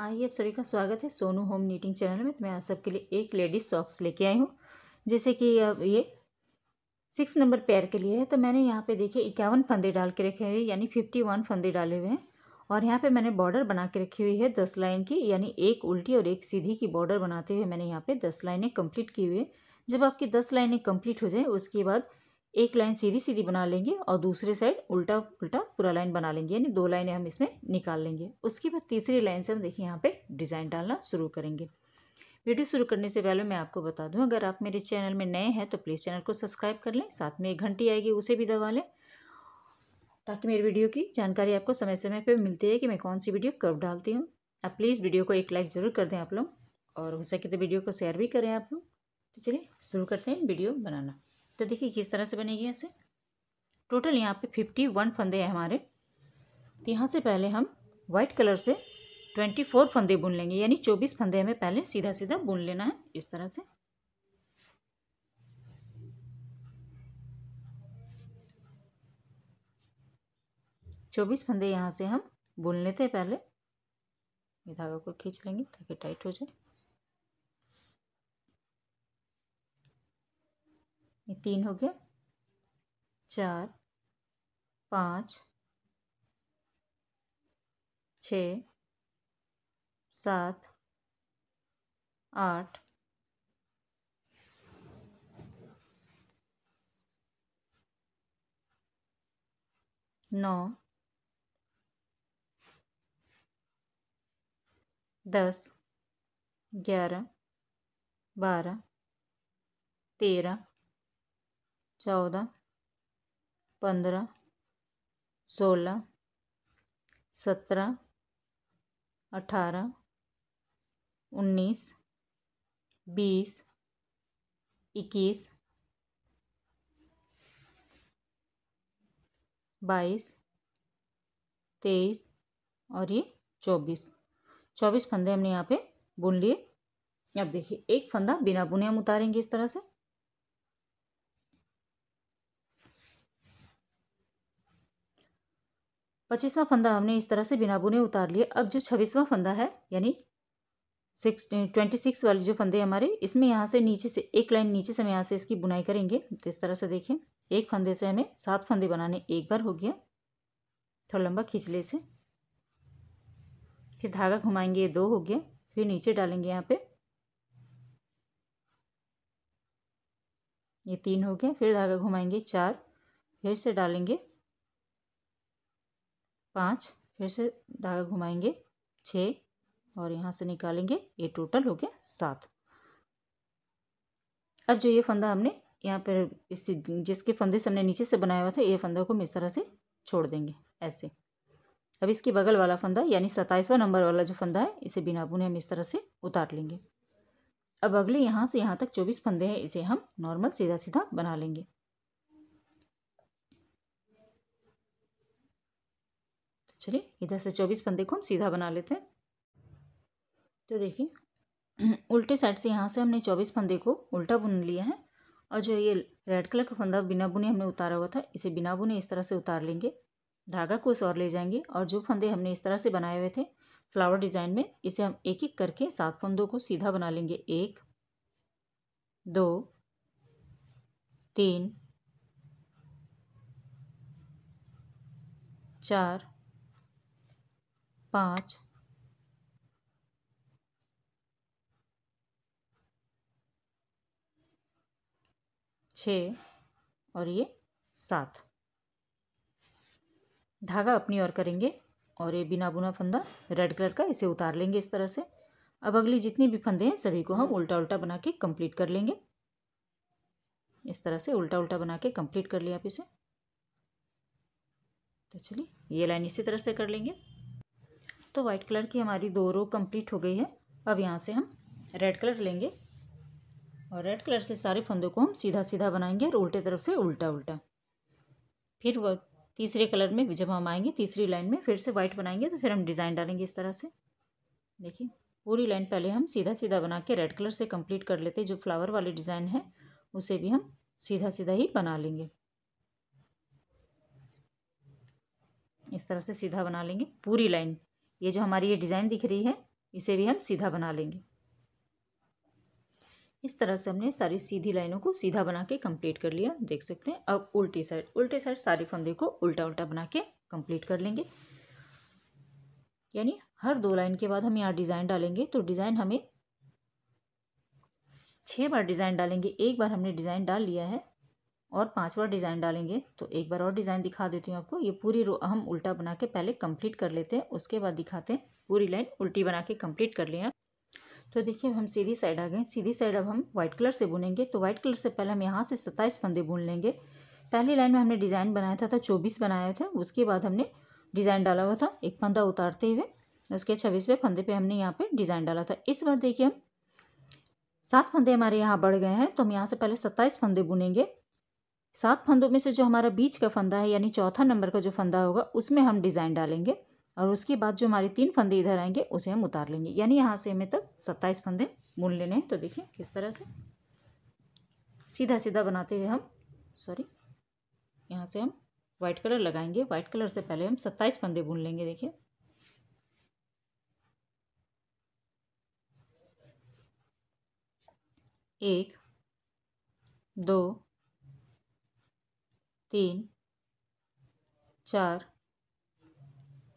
आइए आप सभी का स्वागत है सोनू होम नीटिंग चैनल में तो मैं आप सबके लिए एक लेडीज सॉक्स लेके आई हूँ जैसे कि अब ये सिक्स नंबर पैर के लिए है तो मैंने यहाँ पे देखिए इक्यावन फंदे डाल के रखे हुए यानी फिफ्टी वन फंदे डाले हुए हैं और यहाँ पे मैंने बॉर्डर बना के रखी हुई है दस लाइन की यानी एक उल्टी और एक सीधी की बॉर्डर बनाते हुए मैंने यहाँ पर दस लाइनें कम्प्लीट की हुई है जब आपकी दस लाइनें कम्प्लीट हो जाएँ उसके बाद एक लाइन सीधी सीधी बना लेंगे और दूसरे साइड उल्टा उल्टा पूरा लाइन बना लेंगे यानी दो लाइनें हम इसमें निकाल लेंगे उसके बाद तीसरी लाइन से हम देखिए यहाँ पे डिज़ाइन डालना शुरू करेंगे वीडियो शुरू करने से पहले मैं आपको बता दूँ अगर आप मेरे चैनल में नए हैं तो प्लीज़ चैनल को सब्सक्राइब कर लें साथ में एक घंटी आएगी उसे भी दबा लें ताकि मेरी वीडियो की जानकारी आपको समय समय पर मिलती है कि मैं कौन सी वीडियो कब डालती हूँ आप प्लीज़ वीडियो को एक लाइक ज़रूर कर दें आप लोग और हो सके तो वीडियो को शेयर भी करें आप लोग तो चलिए शुरू करते हैं वीडियो बनाना तो देखिए किस तरह से बनेगी ऐसे टोटल यहाँ पे फिफ्टी वन फंदे हैं हमारे तो यहाँ से पहले हम वाइट कलर से ट्वेंटी फोर फंदे बुन लेंगे यानी चौबीस फंदे हमें पहले सीधा सीधा बुन लेना है इस तरह से चौबीस फंदे यहाँ से हम बुन लेते हैं पहले ये धागा को खींच लेंगे ताकि टाइट हो जाए ये तीन हो गया चार पाँच छ सात आठ नौ दस ग्यारह बारह तेरह चौदह पंद्रह सोलह सत्रह अठारह उन्नीस बीस इक्कीस बाईस तेईस और ये चौबीस चौबीस फंदे हमने यहाँ पे बुन लिए अब देखिए एक फंदा बिना बुने हम उतारेंगे इस तरह से पच्चीसवां फंदा हमने इस तरह से बिना बुने उतार लिए अब जो छब्बीसवां फंदा है यानी सिक्स ट्वेंटी सिक्स वाले जो फंदे हमारे इसमें यहाँ से नीचे से एक लाइन नीचे से हम यहाँ से इसकी बुनाई करेंगे तो इस तरह से देखें एक फंदे से हमें सात फंदे बनाने एक बार हो गया थोड़ा लंबा खींच ले इसे फिर धागा घुमाएंगे ये दो हो गया फिर नीचे डालेंगे यहाँ पे ये तीन हो गया फिर धागा घुमाएंगे चार फिर से डालेंगे पाँच फिर से धागा घुमाएंगे छ और यहाँ से निकालेंगे ये टोटल हो गया सात अब जो ये फंदा हमने यहाँ पर इस जिसके फंदे से हमने नीचे से बनाया हुआ था ये फंदा को हम इस तरह से छोड़ देंगे ऐसे अब इसके बगल वाला फंदा यानी सत्ताईसवा नंबर वाला जो फंदा है इसे बिना बुने हम इस तरह से उतार लेंगे अब अगले यहाँ से यहाँ तक चौबीस फंदे हैं इसे हम नॉर्मल सीधा सीधा बना लेंगे चलिए इधर से चौबीस फंदे को हम सीधा बना लेते हैं तो देखिए उल्टे साइड से यहाँ से हमने चौबीस फंदे को उल्टा बुन लिया है और जो ये रेड कलर का फंदा बिना बुने हमने उतारा हुआ था इसे बिना बुने इस तरह से उतार लेंगे धागा को इस और ले जाएंगे और जो फंदे हमने इस तरह से बनाए हुए थे फ्लावर डिज़ाइन में इसे हम एक एक करके सात फंदों को सीधा बना लेंगे एक दो तीन चार पाँच छ और ये सात धागा अपनी ओर करेंगे और ये बिना बुना फंदा रेड कलर का इसे उतार लेंगे इस तरह से अब अगली जितनी भी फंदे हैं सभी को हम उल्टा उल्टा बना के कंप्लीट कर लेंगे इस तरह से उल्टा उल्टा बना के कंप्लीट कर लिया आप इसे तो चलिए ये लाइन इसी तरह से कर लेंगे तो वाइट कलर की हमारी दो रो कंप्लीट हो गई है अब यहाँ से हम रेड कलर लेंगे और रेड कलर से सारे फंदों को हम सीधा सीधा बनाएंगे और उल्टे तरफ से उल्टा उल्टा फिर वह तीसरे कलर में जब हम आएंगे तीसरी लाइन में फिर से वाइट बनाएंगे तो फिर हम डिज़ाइन डालेंगे इस तरह से देखिए पूरी लाइन पहले हम सीधा सीधा बना के रेड कलर से कंप्लीट कर लेते हैं जो फ्लावर वाले डिज़ाइन है उसे भी हम सीधा सीधा ही बना लेंगे इस तरह से सीधा बना लेंगे पूरी लाइन ये जो हमारी ये डिज़ाइन दिख रही है इसे भी हम सीधा बना लेंगे इस तरह से हमने सारी सीधी लाइनों को सीधा बना के कंप्लीट कर लिया देख सकते हैं अब उल्टी साइड उल्टे साइड सारे फंदे को उल्टा उल्टा बना के कंप्लीट कर लेंगे यानी हर दो लाइन के बाद हम यहाँ डिज़ाइन डालेंगे तो डिज़ाइन हमें छः बार डिज़ाइन डालेंगे एक बार हमने डिज़ाइन डाल लिया है और पांचवा डिज़ाइन डालेंगे तो एक बार और डिज़ाइन दिखा देती हूँ आपको ये पूरी रो हम उल्टा बना के पहले कंप्लीट कर लेते हैं उसके बाद दिखाते हैं पूरी लाइन उल्टी बना के कंप्लीट कर लिया तो देखिए हम सीधी साइड आ गए सीधी साइड अब हम व्हाइट कलर से बुनेंगे तो व्हाइट कलर से पहले हम यहाँ से सत्ताईस फंदे बुन लेंगे पहली लाइन में हमने डिज़ाइन बनाया था तो चौबीस बनाया था उसके बाद हमने डिज़ाइन डाला हुआ था एक फंदा उतारते हुए उसके छब्बीसवें फंदे पे हमने यहाँ पे डिज़ाइन डाला था इस बार देखिए हम सात फंदे हमारे यहाँ बढ़ गए हैं तो हम यहाँ से पहले सत्ताईस फंदे बुनेंगे सात फंदों में से जो हमारा बीच का फंदा है यानी चौथा नंबर का जो फंदा होगा उसमें हम डिज़ाइन डालेंगे और उसके बाद जो हमारे तीन फंदे इधर आएंगे उसे हम उतार लेंगे यानी यहाँ से हमें तब सत्ताईस फंदे बुन लेने हैं तो देखिए किस तरह से सीधा सीधा बनाते हुए हम सॉरी यहाँ से हम वाइट कलर लगाएंगे वाइट कलर से पहले हम सत्ताईस फंदे बुन लेंगे देखिए एक दो तीन चार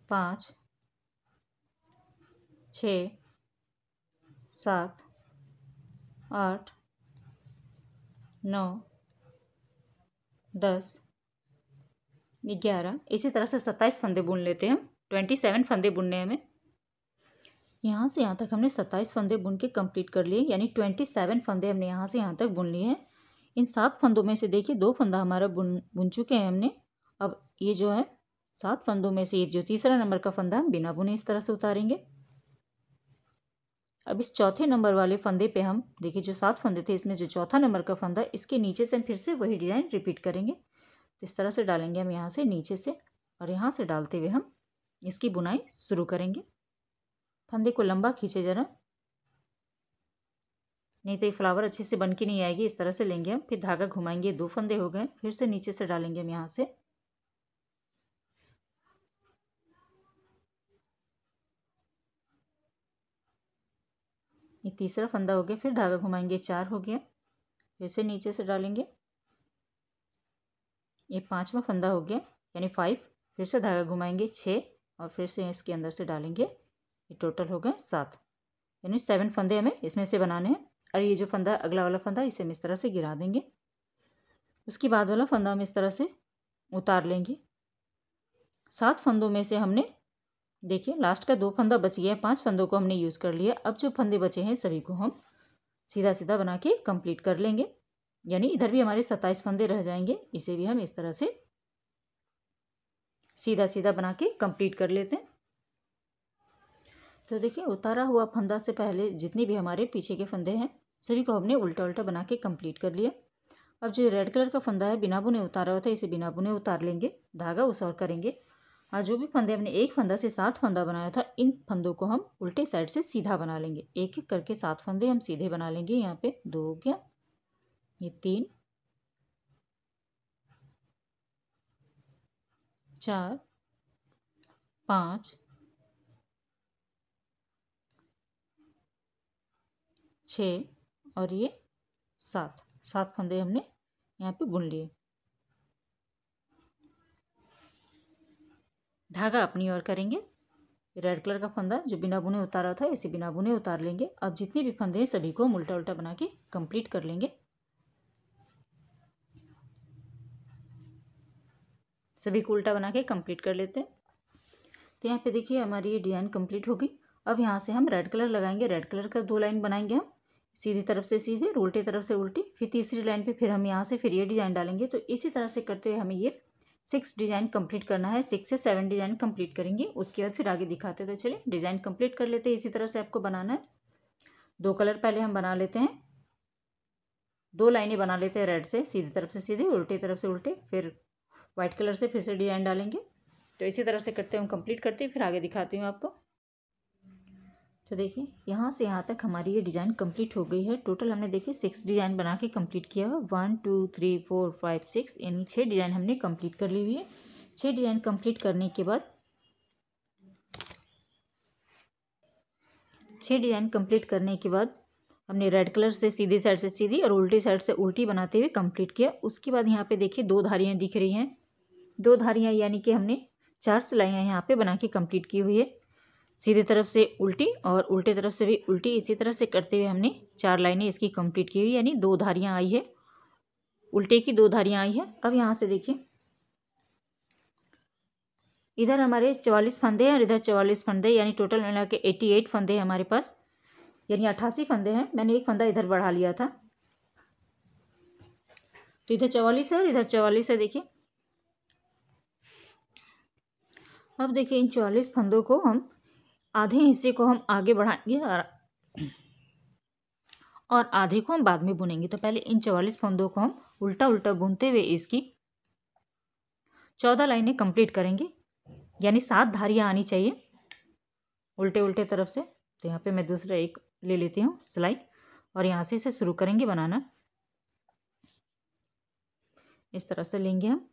पाँच छ सात आठ नौ दस ग्यारह इसी तरह से सत्ताईस फंदे बुन लेते हैं हम ट्वेंटी सेवन फंदे बुनने हैं हमें यहाँ से यहाँ तक हमने सत्ताईस फंदे बुन के कंप्लीट कर लिए यानी ट्वेंटी सेवन फंदे हमने यहाँ से यहाँ तक बुन लिए हैं इन सात फंदों में से देखिए दो फंदा हमारा बुन बुन चुके हैं हमने अब ये जो है सात फंदों में से ये जो तीसरा नंबर का फंदा हम बिना बुने इस तरह से उतारेंगे अब इस चौथे नंबर वाले फंदे पे हम देखिए जो सात फंदे थे इसमें जो चौथा नंबर का फंदा इसके नीचे से हम फिर से वही डिज़ाइन रिपीट करेंगे तो इस तरह से डालेंगे हम यहाँ से नीचे से और यहाँ से डालते हुए हम इसकी बुनाई शुरू करेंगे फंदे को लंबा खींचे ज़रा नहीं तो ये फ्लावर अच्छे से बन के नहीं आएगी इस तरह से लेंगे हम फिर धागा घुमाएंगे दो फंदे हो गए फिर से नीचे से डालेंगे हम यहाँ से ये तीसरा फंदा हो गया फिर धागा घुमाएंगे चार हो गया फिर से नीचे से डालेंगे ये पाँचवा फंदा हो गया यानी फाइव फिर से धागा घुमाएंगे छः और फिर से इसके अंदर से डालेंगे ये टोटल हो गए सात यानी सेवन फंदे हमें इसमें से बनाने हैं और ये जो फंदा अगला वाला फंदा इसे हम इस तरह से गिरा देंगे उसके बाद वाला फंदा हम इस तरह से उतार लेंगे सात फंदों में से हमने देखिए लास्ट का दो फंदा बच गया है पांच फंदों को हमने यूज़ कर लिया अब जो फंदे बचे हैं सभी को हम सीधा सीधा बना के कंप्लीट कर लेंगे यानी इधर भी हमारे सत्ताईस फंदे रह जाएंगे इसे भी हम इस तरह से सीधा सीधा बना के कंप्लीट कर लेते हैं तो देखिए उतारा हुआ फंदा से पहले जितने भी हमारे पीछे के फंदे हैं सभी को हमने उल्टा उल्टा बना के कम्प्लीट कर लिया अब जो रेड कलर का फंदा है बिना बुने उतारा हुआ था इसे बिना बुने उतार लेंगे धागा उस और करेंगे और जो भी फंदे हमने एक फंदा से सात फंदा बनाया था इन फंदों को हम उल्टे साइड से सीधा बना लेंगे एक एक करके सात फंदे हम सीधे बना लेंगे यहाँ पे दो हो गया ये तीन चार पाँच छः और ये सात सात फंदे हमने यहाँ पे बुन लिए धागा अपनी ओर करेंगे रेड कलर का फंदा जो बिना बुने उतारा था इसे बिना बुने उतार लेंगे अब जितने भी फंदे हैं सभी को हम उल्टा उल्टा बना के कंप्लीट कर लेंगे सभी को उल्टा बना के कंप्लीट कर लेते हैं तो यहाँ पे देखिए हमारी ये डिज़ाइन कंप्लीट होगी अब यहाँ से हम रेड कलर लगाएंगे रेड कलर का दो लाइन बनाएंगे हम सीधी तरफ से सीधे उल्टी तरफ से उल्टी फिर तीसरी लाइन पे फिर हम यहाँ से फिर ये डिज़ाइन डालेंगे तो इसी तरह से करते हुए हमें ये सिक्स डिज़ाइन कंप्लीट करना है सिक्स से सेवन डिज़ाइन कंप्लीट करेंगे उसके बाद फिर आगे दिखाते तो चलिए डिज़ाइन कंप्लीट कर लेते हैं इसी तरह से आपको बनाना है दो कलर पहले हम बना लेते हैं दो लाइनें बना लेते हैं रेड से सीधी तरफ से सीधे उल्टी तरफ से उल्टे फिर व्हाइट कलर से फिर से डिज़ाइन डालेंगे तो इसी तरह से करते हुए हम कंप्लीट करते हैं फिर आगे दिखाती हूँ आपको तो देखिए यहाँ से यहाँ तक हमारी ये डिज़ाइन कंप्लीट हो गई है टोटल हमने देखिए सिक्स डिज़ाइन बना के कंप्लीट किया है one two three four five six यानी छः डिज़ाइन हमने कंप्लीट कर ली हुई है छः डिज़ाइन कंप्लीट करने के बाद छः डिज़ाइन कंप्लीट करने के बाद हमने रेड कलर से सीधे साइड से सीधी और उल्टी साइड से उल्टी बनाते हुए कम्प्लीट किया उसके बाद यहाँ पे देखिए दो धारियाँ दिख रही हैं दो धारियाँ यानी कि हमने चार सिलाइयाँ यहाँ पे बना के कम्प्लीट की हुई है सीधे तरफ से उल्टी और उल्टे तरफ से भी उल्टी इसी तरह से करते हुए हमने चार लाइनें इसकी कंप्लीट की हुई यानी दो धारियाँ आई है उल्टे की दो धारियाँ आई है अब यहाँ से देखिए इधर हमारे चवालीस फंदे हैं और इधर चवालीस फंदे यानी टोटल मिला के एट्टी एट फंदे हैं हमारे पास यानी अट्ठासी फंदे हैं मैंने एक फंदा इधर बढ़ा लिया था तो इधर चवालीस है और इधर चवालीस है देखिए अब देखिए इन चवालीस फंदों को हम आधे हिस्से को हम आगे बढ़ाएंगे और और आधे को हम बाद में बुनेंगे तो पहले इन चौवालीस फंदों को हम उल्टा उल्टा बुनते हुए इसकी चौदह लाइनें कंप्लीट करेंगे यानी सात धारियाँ आनी चाहिए उल्टे उल्टे तरफ से तो यहाँ पे मैं दूसरा एक ले लेती हूँ सिलाई और यहाँ से इसे शुरू करेंगे बनाना इस तरह से लेंगे हम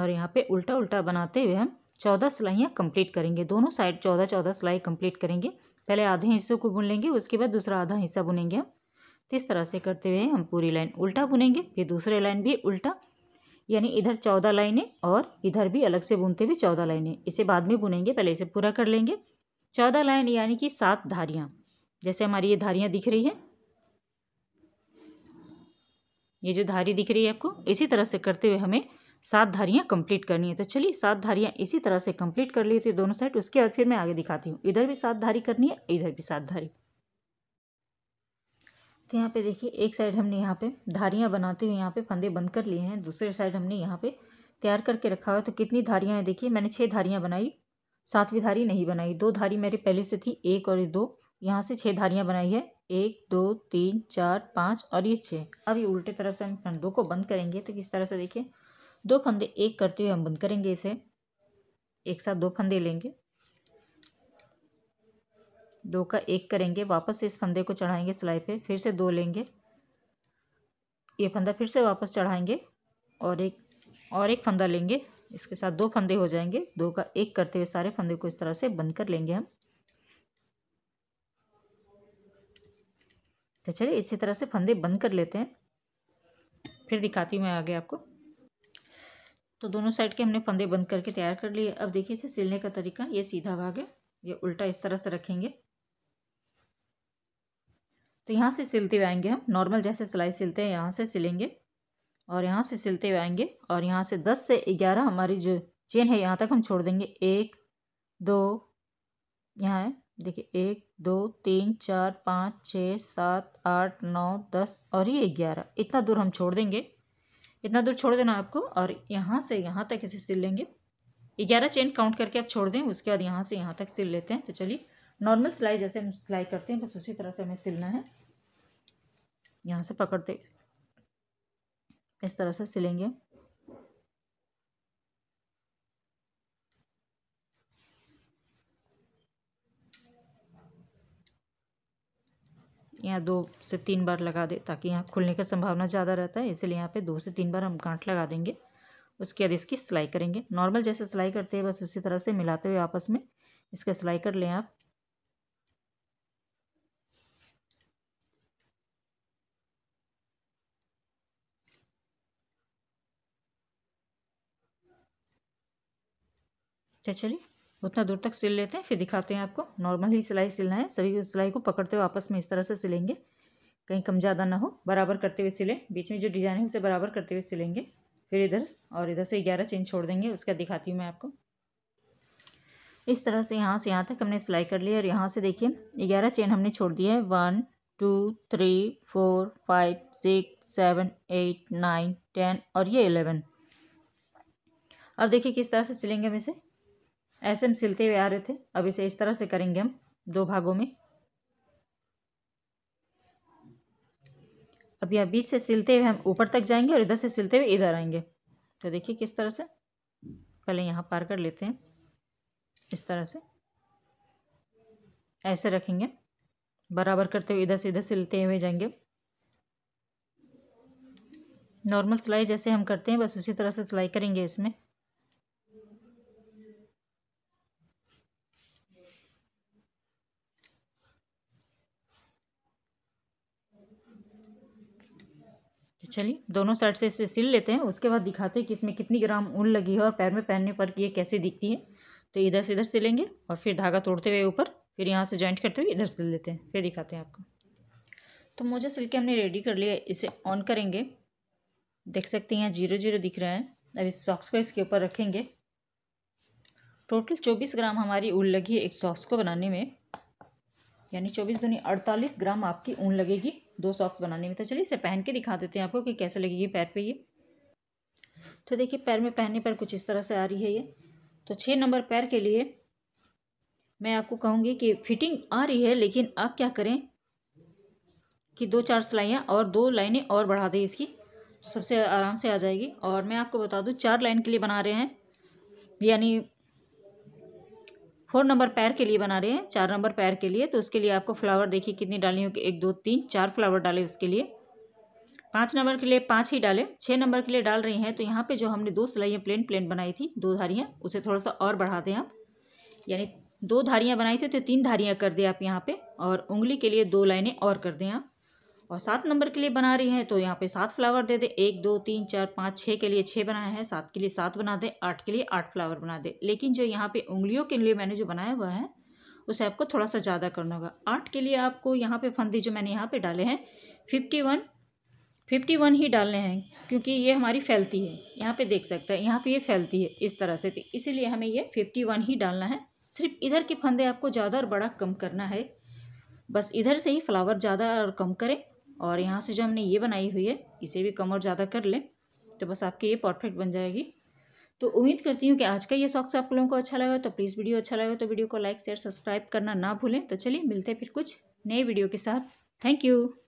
और यहाँ पे उल्टा उल्टा बनाते हुए हम चौदह सिलाइयाँ कंप्लीट करेंगे दोनों साइड चौदह चौदह सिलाई कंप्लीट करेंगे पहले आधे हिस्से को बुन लेंगे उसके बाद दूसरा आधा हिस्सा बुनेंगे हम तो इस तरह से करते हुए हम पूरी लाइन उल्टा बुनेंगे फिर दूसरे लाइन भी उल्टा यानी इधर चौदह लाइनें और इधर भी अलग से बुनते हुए चौदह लाइनें इसे बाद में बुनेंगे पहले इसे पूरा कर लेंगे चौदह लाइन यानी कि सात धारियाँ जैसे हमारी ये धारियाँ दिख रही है ये जो धारी दिख रही है आपको इसी तरह से करते हुए हमें सात धारियाँ कंप्लीट करनी है तो चलिए सात धारियाँ इसी तरह से कंप्लीट कर ली थी दोनों साइड उसके बाद फिर मैं आगे दिखाती हूँ इधर भी सात धारी करनी है इधर भी सात धारी तो यहाँ पे देखिए एक साइड हमने यहाँ पे धारियाँ बनाते हुए यहाँ पे फंदे बंद कर लिए हैं दूसरे साइड हमने यहाँ पे तैयार करके रखा हुआ है तो कितनी धारियाँ हैं देखिए मैंने छः धारियाँ बनाई सातवीं धारी नहीं बनाई दो धारी मेरे पहले से थी एक और दो यहाँ से छः धारियाँ बनाई है एक दो तीन चार पाँच और ये छः अब ये उल्टे तरफ से हम फंदों को बंद करेंगे तो किस तरह से देखिए दो फंदे एक करते हुए हम बंद करेंगे इसे एक साथ दो फंदे लेंगे दो का एक करेंगे वापस से इस फंदे को चढ़ाएंगे सिलाई पे फिर से दो लेंगे ये फंदा फिर से वापस चढ़ाएंगे और एक और एक फंदा लेंगे इसके साथ दो फंदे हो जाएंगे दो का एक करते हुए सारे फंदे को इस तरह से बंद कर लेंगे हम तो चलिए इसी तरह से फंदे बंद कर लेते हैं फिर दिखाती हूँ मैं आगे आपको तो दोनों साइड के हमने फंदे बंद करके तैयार कर लिए अब देखिए इसे सिलने का तरीका ये सीधा भाग है ये उल्टा इस तरह से रखेंगे तो यहाँ से सिलते हुए आएंगे हम नॉर्मल जैसे सिलाई सिलते हैं यहाँ से सिलेंगे और यहाँ से सिलते हुए आएंगे और यहाँ से दस से ग्यारह हमारी जो चेन है यहाँ तक हम छोड़ देंगे एक दो यहाँ है देखिए एक दो तीन चार पाँच छः सात आठ नौ दस और ये ग्यारह इतना दूर हम छोड़ देंगे इतना दूर छोड़ देना आपको और यहाँ से यहाँ तक इसे सिल लेंगे ग्यारह चेन काउंट करके आप छोड़ दें उसके बाद यहाँ से यहाँ तक सिल लेते हैं तो चलिए नॉर्मल सिलाई जैसे हम सिलाई करते हैं बस उसी तरह से हमें सिलना है यहाँ से पकड़ते इस तरह से सिलेंगे यहाँ दो से तीन बार लगा दे ताकि यहाँ खुलने का संभावना ज़्यादा रहता है इसलिए यहाँ पे दो से तीन बार हम गांठ लगा देंगे उसके बाद इसकी सिलाई करेंगे नॉर्मल जैसे सिलाई करते हैं बस उसी तरह से मिलाते हुए आपस में इसका सिलाई कर लें आप चलिए उतना दूर तक सिल लेते हैं फिर दिखाते हैं आपको नॉर्मल ही सिलाई सिलना है सभी सिलाई को पकड़ते हुए आपस में इस तरह से सिलेंगे कहीं कम ज़्यादा ना हो बराबर करते हुए सिलें बीच में जो डिज़ाइन है उसे बराबर करते हुए सिलेंगे फिर इधर और इधर से ग्यारह चेन छोड़ देंगे उसका दिखाती हूँ मैं आपको इस तरह से यहाँ से यहाँ तक हमने सिलाई कर ली और यहाँ से देखिए ग्यारह चेन हमने छोड़ दिया है one two three four five six seven eight nine ten और ये एलेवन अब देखिए किस तरह से सिलेंगे हम इसे ऐसे हम सिलते हुए आ रहे थे अब इसे इस तरह से करेंगे हम दो भागों में अब यहाँ बीच से सिलते हुए हम ऊपर तक जाएंगे और इधर से सिलते हुए इधर आएंगे तो देखिए किस तरह से पहले यहाँ पार कर लेते हैं इस तरह से ऐसे रखेंगे बराबर करते हुए इधर से इधर सिलते हुए जाएंगे नॉर्मल सिलाई जैसे हम करते हैं बस उसी तरह से सिलाई करेंगे इसमें चलिए दोनों साइड से इसे सिल लेते हैं उसके बाद दिखाते हैं कि इसमें कितनी ग्राम ऊन लगी है और पैर में पहनने पर ये कैसे दिखती है तो इधर से इधर सिलेंगे और फिर धागा तोड़ते हुए ऊपर फिर यहाँ से जॉइंट करते हुए इधर सिल लेते हैं फिर दिखाते हैं आपको तो मोजा सिल के हमने रेडी कर लिया इसे ऑन करेंगे देख सकते हैं यहाँ जीरो जीरो दिख रहा है अब इस सॉक्स को इसके ऊपर रखेंगे टोटल चौबीस ग्राम हमारी ऊन लगी है एक सॉक्स को बनाने में यानी चौबीस दूनी अड़तालीस ग्राम आपकी ऊन लगेगी दो सॉक्स बनाने में तो चलिए इसे पहन के दिखा देते हैं आपको कि कैसे लगेगी पैर पे ये तो देखिए पैर में पहनने पर कुछ इस तरह से आ रही है ये तो छः नंबर पैर के लिए मैं आपको कहूँगी कि फिटिंग आ रही है लेकिन आप क्या करें कि दो चार सिलाइयाँ और दो लाइनें और बढ़ा दें इसकी तो सबसे आराम से आ जाएगी और मैं आपको बता दूँ चार लाइन के लिए बना रहे हैं यानी फोर नंबर पैर के लिए बना रहे हैं चार नंबर पैर के लिए तो उसके लिए आपको फ्लावर देखिए कितनी डालनी होगी एक दो तीन चार फ्लावर डाले उसके लिए पाँच नंबर के लिए पाँच ही डाले छः नंबर के लिए डाल रही हैं तो यहाँ पे जो हमने दो सिलाइयाँ प्लेन प्लेन बनाई थी दो धारियाँ उसे थोड़ा सा और बढ़ा दें आप यानी दो धारियाँ बनाई थी तो तीन धारियाँ कर दें आप यहाँ पे और उंगली के लिए दो लाइनें और कर दें आप और सात नंबर के लिए बना रही हैं तो यहाँ पे सात फ्लावर दे दें एक दो तीन चार पाँच छः के लिए छः बनाए हैं सात के लिए सात बना दें आठ के लिए आठ फ्लावर बना दें लेकिन जो यहाँ पे उंगलियों के लिए मैंने जो बनाया हुआ है उसे आपको थोड़ा सा ज़्यादा करना होगा आठ के लिए आपको यहाँ पे फंदे जो मैंने यहाँ पर डाले हैं फिफ्टी वन फिफ्टी वन ही डालने हैं क्योंकि ये हमारी फैलती है यहाँ पर देख सकते हैं यहाँ पर ये फैलती है इस तरह से तो इसीलिए हमें ये फिफ्टी वन ही डालना है सिर्फ इधर के फंदे आपको ज़्यादा और बड़ा कम करना है बस इधर से ही फ्लावर ज़्यादा और कम करें और यहाँ से जो हमने ये बनाई हुई है इसे भी कम और ज़्यादा कर लें तो बस आपकी ये परफेक्ट बन जाएगी तो उम्मीद करती हूँ कि आज का ये सॉक्स आप लोगों को अच्छा लगा तो प्लीज़ वीडियो अच्छा लगा तो वीडियो को लाइक शेयर सब्सक्राइब करना ना भूलें तो चलिए मिलते हैं फिर कुछ नए वीडियो के साथ थैंक यू